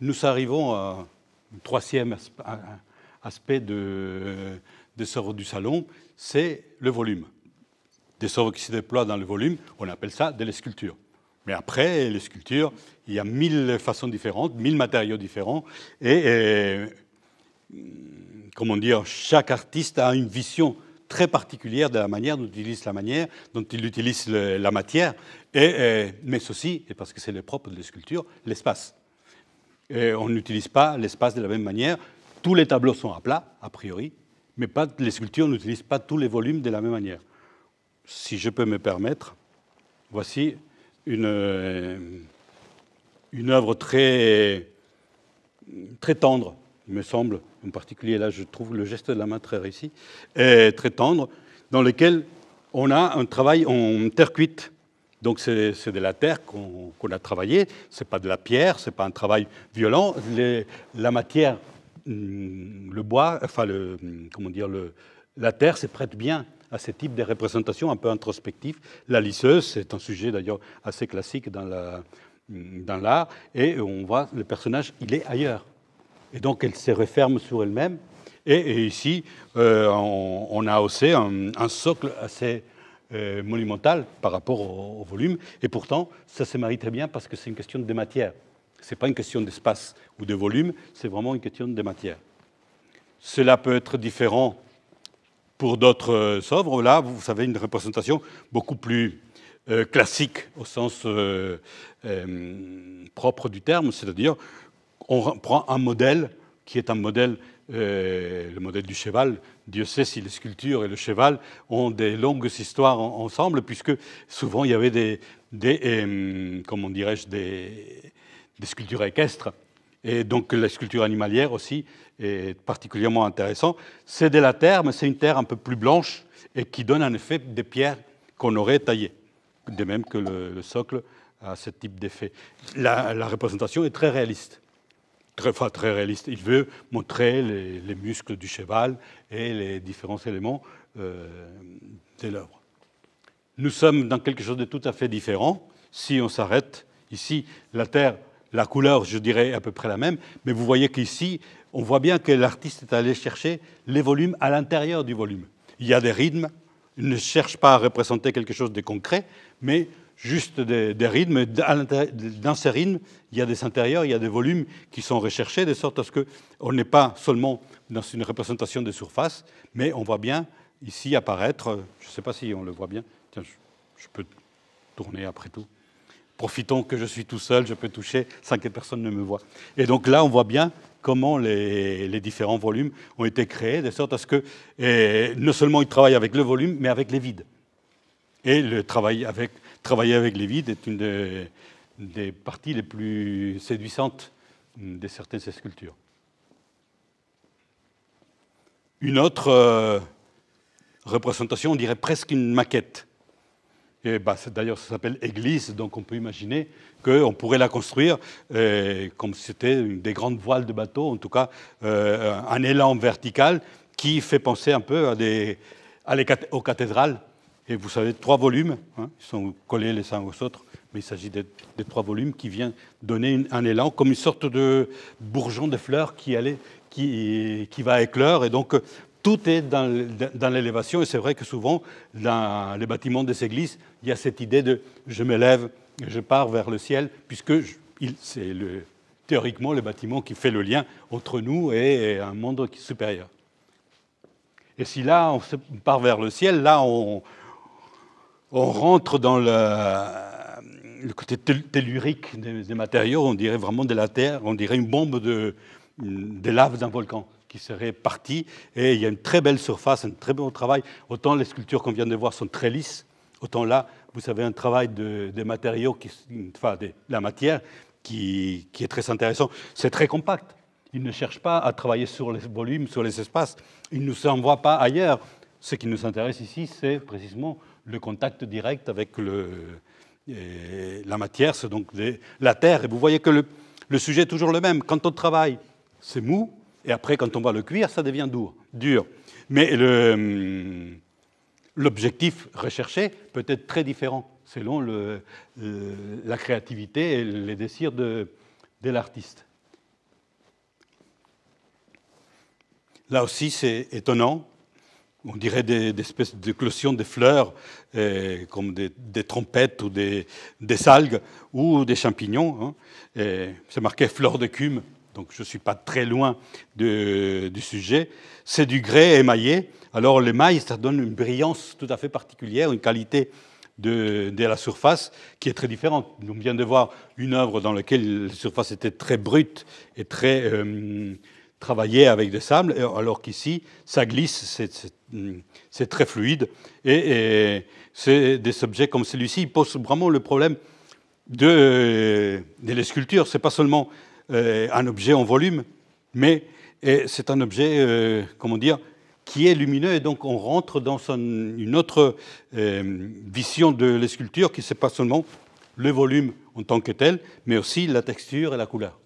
nous arrivons au troisième aspect de, des œuvres du salon, c'est le volume. Des œuvres qui se déploient dans le volume, on appelle ça de la sculpture. Mais après, les sculptures, il y a mille façons différentes, mille matériaux différents, et, hum, comment dire, chaque artiste a une vision très particulière de la manière dont il utilise la manière, dont il utilise la matière, et, mais ceci, parce que c'est le propre de la sculpture, l'espace. Euh, on n'utilise pas l'espace de la même manière. Tous les tableaux sont à plat, a priori, mais pas, les sculptures n'utilisent pas tous les volumes de la même manière. Si je peux me permettre, voici euh, une, œuvre très, très tendre, il me semble, en particulier là je trouve le geste de la main très réussi, euh, très tendre, dans lequel on a un travail en terre cuite donc c'est de la terre qu'on a travaillée, c'est pas de la pierre, c'est pas un travail violent. la matière, hmm, le bois, enfin le, comment dire, le, la terre se prête bien à ce type de représentation un peu introspective. La lisseuse, c'est un sujet d'ailleurs assez classique dans hmm, l'art, la, dans et on voit le personnage, il est ailleurs. Et donc elle se referme sur elle-même. Et, ici, euh, on, a aussi un socle assez euh, Monumental par rapport au, volume. Et pourtant, ça se marie très bien parce que c'est une question de matière. Ce n'est pas une question d'espace ou de volume, c'est vraiment une question de matière. Cela peut être différent pour d'autres euh, œuvres. Là, vous avez une représentation beaucoup plus euh, classique au sens propre du terme, c'est-à-dire on prend un modèle qui est un modèle euh, le modèle du cheval, Dieu sait si les sculptures et le cheval ont des longues histoires ensemble, puisque souvent il y avait des, euh, comment dirais-je, des, sculptures équestres. Et donc la sculpture animalière aussi est particulièrement intéressante. C'est de la terre, mais c'est une terre un peu plus blanche et qui donne un effet des pierres qu'on aurait taillées, de même que le, socle a ce type d'effet. la représentation est très réaliste très, très réaliste. Il veut montrer les, muscles du cheval et les différents éléments euh, de l'œuvre. Nous sommes dans quelque chose de tout à fait différent. Si on s'arrête ici, la terre, la couleur, je dirais, est à peu près la même, mais vous voyez qu'ici, on voit bien que l'artiste est allé chercher les volumes à l'intérieur du volume. Il y a des rythmes, il ne cherche pas à représenter quelque chose de concret, mais juste des, rythmes. Dans ces rythmes, il y a des intérieurs, il y a des volumes qui sont recherchés, de sorte à ce qu'on n'est pas seulement dans une représentation des surfaces, mais on voit bien ici apparaître, je ne sais pas si on le voit bien, tiens, je, peux tourner après tout. Profitons que je suis tout seul, je peux toucher sans que personne ne me voie. Et donc là, on voit bien comment les, différents volumes ont été créés, de sorte à ce que non seulement ils travaillent avec le volume, mais avec les vides. Et le travail avec travailler avec les vides est une des, parties les plus séduisantes de certaines ces sculptures. Une autre euh, représentation, on dirait presque une maquette. Bah, D'ailleurs, ça s'appelle église, donc on peut imaginer qu'on pourrait la construire euh, comme si c'était des grandes voiles de bateau, en tout cas euh, un élan vertical qui fait penser un peu aux cathédrales et vous savez, trois volumes, hein, ils sont collés les uns aux autres, mais il s'agit des, trois volumes qui viennent donner un élan, comme une sorte de bourgeon de fleurs qui, va éclore. Et donc, tout est dans, l'élévation. Et c'est vrai que souvent, dans les bâtiments des églises, il y a cette idée de je m'élève, je pars vers le ciel, puisque c'est le, théoriquement le bâtiment qui fait le lien entre nous et un monde supérieur. Et si là, on part vers le ciel, là, on, on rentre dans le, côté tellurique des, matériaux, on dirait vraiment de la Terre, on dirait une bombe de, de lave d'un volcan qui serait partie. Et il y a une très belle surface, un très bon travail. Autant les sculptures qu'on vient de voir sont très lisses, autant là, vous avez un travail de matériaux, qui, enfin de la matière, qui, qui est très intéressant. C'est très compact. Il ne cherche pas à travailler sur les volumes, sur les espaces. Il ne nous envoie pas ailleurs. Ce qui nous intéresse ici, c'est précisément le contact direct avec euh, la matière, c'est donc la terre. Et vous voyez que le, sujet est toujours le même. Quand on travaille, c'est mou, et après, quand on va le cuire, ça devient dur. dur. Mais l'objectif recherché peut être très différent selon la créativité et les désirs de l'artiste. Là aussi, c'est étonnant on dirait des, des espèces d'éclosions de fleurs, euh, comme des, trompettes ou des, algues ou des champignons. C'est hein. marqué fleur de cume, donc je ne suis pas très loin du sujet. C'est du grès émaillé. Alors l'émail, ça donne une brillance tout à fait particulière, une qualité de, la surface qui est très différente. On vient de voir une œuvre dans laquelle la surface était très brute et très... Euh, travailler avec des sables, alors qu'ici, ça glisse, c'est hum, très fluide. Et, des objets comme celui-ci posent vraiment le problème de, euh, de la sculpture. Ce n'est pas seulement euh, un objet en volume, mais c'est un objet, euh, comment dire, qui est lumineux. Et donc, on rentre dans une autre vision de la sculpture qui n'est pas seulement le volume en tant que tel, mais aussi la texture et la couleur.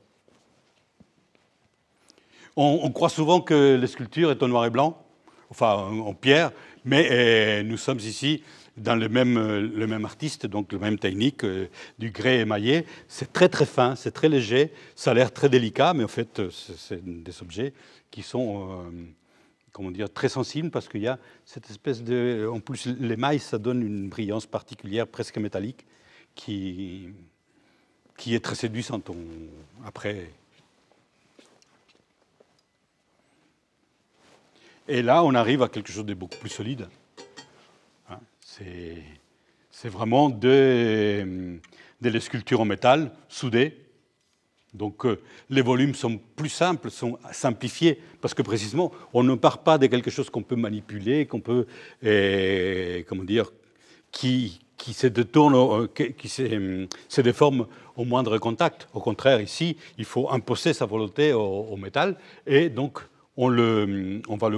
On, croit souvent que les sculptures est en noir et blanc, enfin en, pierre, mais euh, nous sommes ici dans le même, euh, le même artiste, donc le même technique euh, du grès émaillé. C'est très très fin, c'est très léger, ça a l'air très délicat, mais en fait, c'est des objets qui sont comment dire, très sensibles parce qu'il y a cette espèce de. En plus, l'émail, ça donne une brillance particulière, presque métallique, qui, qui est très séduisante après. Et là, on arrive à quelque chose de beaucoup plus solide. Hein, c'est vraiment de, euh, de la sculpture en métal soudée. Donc euh, les volumes sont plus simples, sont simplifiés, parce que précisément, on ne part pas de quelque chose qu'on peut manipuler, qu'on peut, euh, comment dire, qui, qui se détourne, qui se, déforme au moindre contact. Au contraire, ici, il faut imposer sa volonté au, au métal, et donc on, va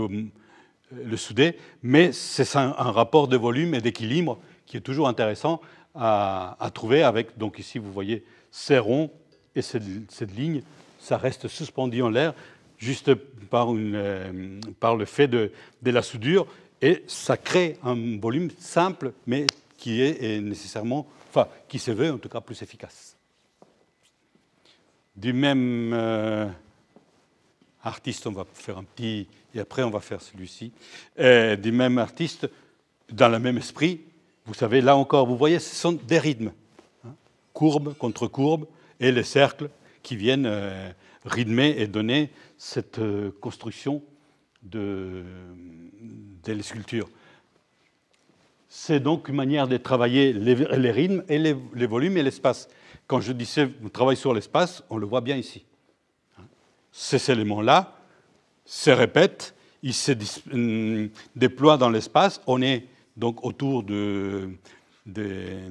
le, souder, mais c'est un, rapport de volume et d'équilibre qui est toujours intéressant à, trouver avec, donc ici vous voyez ces ronds et cette, ligne, ça reste suspendu en l'air juste par, euh, le fait de, la soudure et ça crée un volume simple mais qui est, nécessairement, enfin qui se veut en tout cas plus efficace. Du même... Euh, artiste, on va faire un petit, et après on va faire celui-ci, Des du même dans le même esprit. Vous savez, là encore, vous voyez, ce sont des rythmes, courbes hein. courbe contre courbe, et les cercles qui viennent euh, rythmer et donner cette euh, construction de, de sculptures. C'est donc une manière de travailler les, rythmes et les, les volumes et l'espace. Quand je disais, on travaille sur l'espace, on le voit bien ici ces éléments-là se répètent, ils se euh, déploient dans l'espace. On est donc autour de,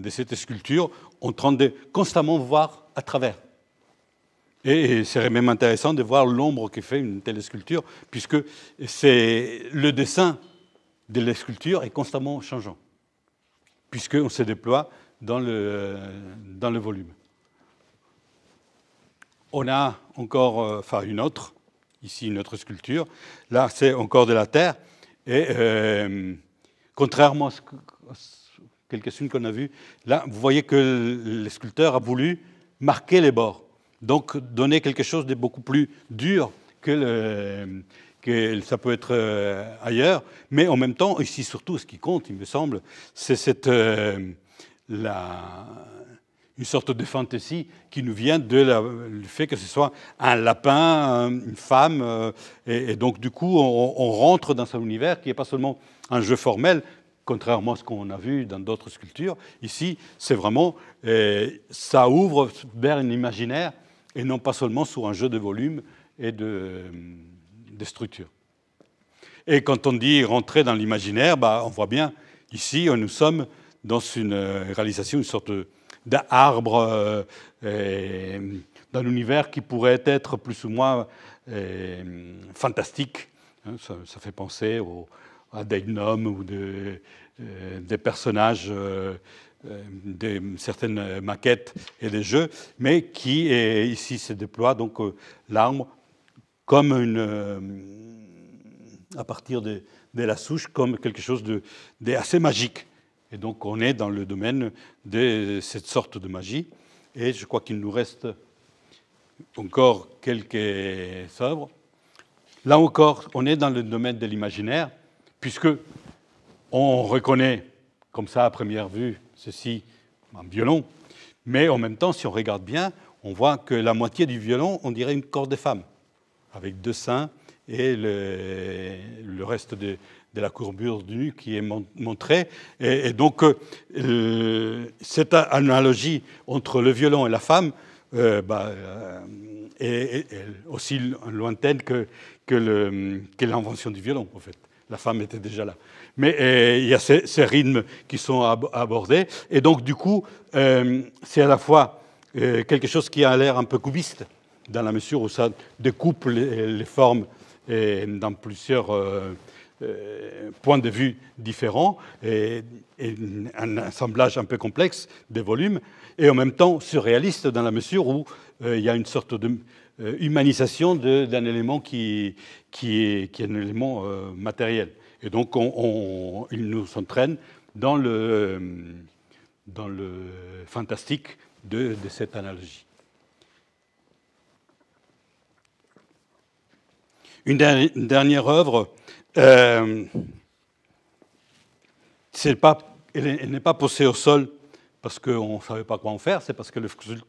cette sculpture en train de constamment voir à travers. Et, ce serait même intéressant de voir l'ombre qui fait une telle sculpture, puisque le dessin de la sculpture est constamment changeant, puisqu'on se déploie dans le volume on a encore, euh, enfin une autre, ici une autre sculpture. Là, c'est encore de la terre. Et euh, contrairement à quelques-unes qu'on a vues, là, vous voyez que le sculpteur a voulu marquer les bords. Donc, donner quelque chose de beaucoup plus dur que, le, ça peut être euh, ailleurs. Mais en même temps, ici surtout, ce qui compte, il me semble, c'est cette. la, une sorte de fantaisie qui nous vient du fait que ce soit un lapin, euh, une femme, euh, et, donc du coup on, rentre dans un univers qui n'est pas seulement un jeu formel, contrairement à ce qu'on a vu dans d'autres sculptures. Ici, c'est vraiment, euh, ça ouvre vers un imaginaire et non pas seulement sur un jeu de volume et de, structure. Et quand on dit rentrer dans l'imaginaire, bah, on voit bien, ici, nous sommes dans une réalisation, une sorte de d'arbres euh, dans l'univers qui pourrait être plus ou moins euh, fantastique. Hein. Ça, fait penser à des gnomes ou euh, des personnages de certaines maquettes et des jeux, mais qui ici se déploie donc l'arbre comme une à partir de, la souche comme quelque chose de, de assez magique. Et donc on est dans le domaine de cette sorte de magie. Et je crois qu'il nous reste encore quelques œuvres. Là encore, on est dans le domaine de l'imaginaire, puisque on reconnaît comme ça à première vue ceci un violon, mais en même temps, si on regarde bien, on voit que la moitié du violon, on dirait une corde de femme, avec deux seins et le, le reste de, de la courbure du nu qui est montrée. Et, donc, euh, cette analogie entre le violon et la femme euh, bah, euh, est, aussi lointaine que, que l'invention du violon, en fait. La femme était déjà là. Mais il y a ces, rythmes qui sont abordés. Et donc, du coup, c'est à la fois quelque chose qui a l'air un peu cubiste, dans la mesure où ça découpe les, formes dans plusieurs euh, point de vue différent et, un assemblage un peu complexe des volumes, et en même temps surréaliste dans la mesure où euh, il y a une sorte de euh, humanisation d'un élément qui, qui, est, qui, est, un élément matériel. Et donc, on, il nous entraîne dans le, dans le fantastique de, de cette analogie. Une, dernière œuvre euh, c'est pas, elle n'est pas posée au sol parce qu'on ne savait pas quoi en faire, c'est parce que le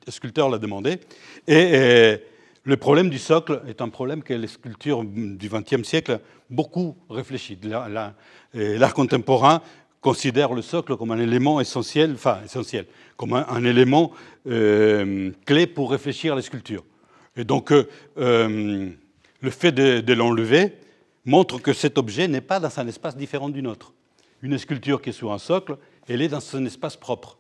sculpteur l'a demandé. Et, le problème du socle est un problème que les sculptures du XXe siècle beaucoup réfléchissent. L'art contemporain considère le socle comme un élément essentiel, enfin essentiel, comme un, élément euh, clé pour réfléchir à la sculpture. Et donc euh, le fait de l'enlever, montre que cet objet n'est pas dans un espace différent du nôtre. Une sculpture qui est sur un socle, elle est dans son espace propre.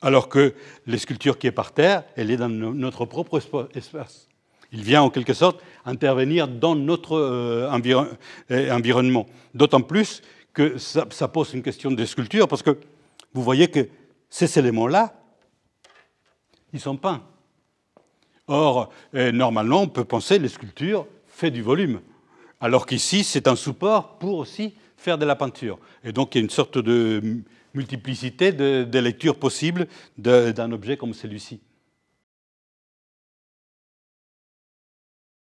Alors que la sculpture qui est par terre, elle est dans notre propre espace. Il vient en quelque sorte intervenir dans notre euh, euh, environnement. D'autant plus que ça, pose une question de sculpture, parce que vous voyez que ces éléments-là, ils sont peints. Or, euh, normalement, on peut penser les sculptures fait du volume. Alors qu'ici, c'est un support pour aussi faire de la peinture. Et donc, il y a une sorte de multiplicité de, lectures possibles d'un objet comme celui-ci.